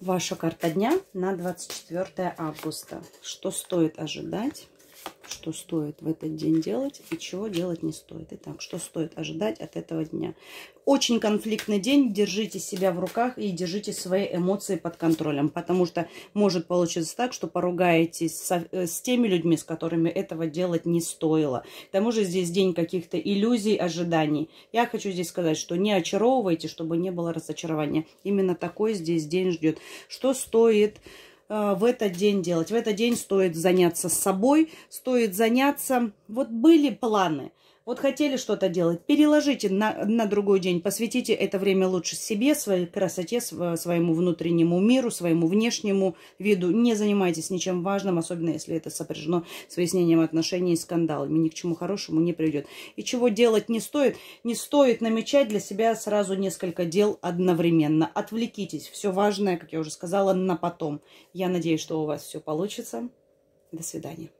Ваша карта дня на 24 августа. Что стоит ожидать? что стоит в этот день делать и чего делать не стоит. Итак, что стоит ожидать от этого дня. Очень конфликтный день. Держите себя в руках и держите свои эмоции под контролем, потому что может получиться так, что поругаетесь со, э, с теми людьми, с которыми этого делать не стоило. К тому же здесь день каких-то иллюзий, ожиданий. Я хочу здесь сказать, что не очаровывайте, чтобы не было разочарования. Именно такой здесь день ждет. Что стоит Э, в этот день делать. В этот день стоит заняться собой, стоит заняться... Вот были планы, вот хотели что-то делать, переложите на, на другой день, посвятите это время лучше себе, своей красоте, своему внутреннему миру, своему внешнему виду. Не занимайтесь ничем важным, особенно если это сопряжено с выяснением отношений и скандалами. Ни к чему хорошему не приведет. И чего делать не стоит? Не стоит намечать для себя сразу несколько дел одновременно. Отвлекитесь. Все важное, как я уже сказала, на потом. Я надеюсь, что у вас все получится. До свидания.